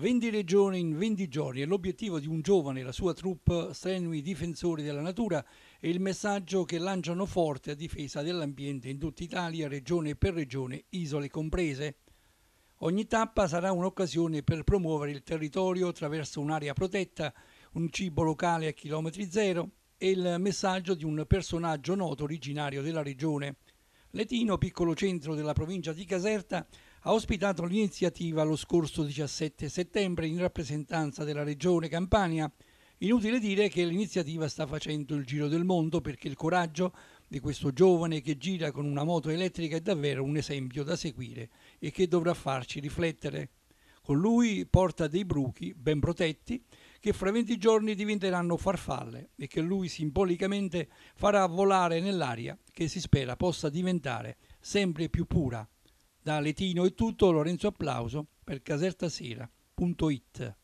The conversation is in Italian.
20 legioni in 20 giorni è l'obiettivo di un giovane e la sua troupe strenui difensori della natura e il messaggio che lanciano forte a difesa dell'ambiente in tutta Italia, regione per regione, isole comprese. Ogni tappa sarà un'occasione per promuovere il territorio attraverso un'area protetta, un cibo locale a chilometri zero e il messaggio di un personaggio noto originario della regione. Letino, piccolo centro della provincia di Caserta, ha ospitato l'iniziativa lo scorso 17 settembre in rappresentanza della Regione Campania. Inutile dire che l'iniziativa sta facendo il giro del mondo perché il coraggio di questo giovane che gira con una moto elettrica è davvero un esempio da seguire e che dovrà farci riflettere. Con lui porta dei bruchi ben protetti che fra 20 giorni diventeranno farfalle e che lui simbolicamente farà volare nell'aria che si spera possa diventare sempre più pura da Letino è tutto, Lorenzo Applauso per casertasera.it.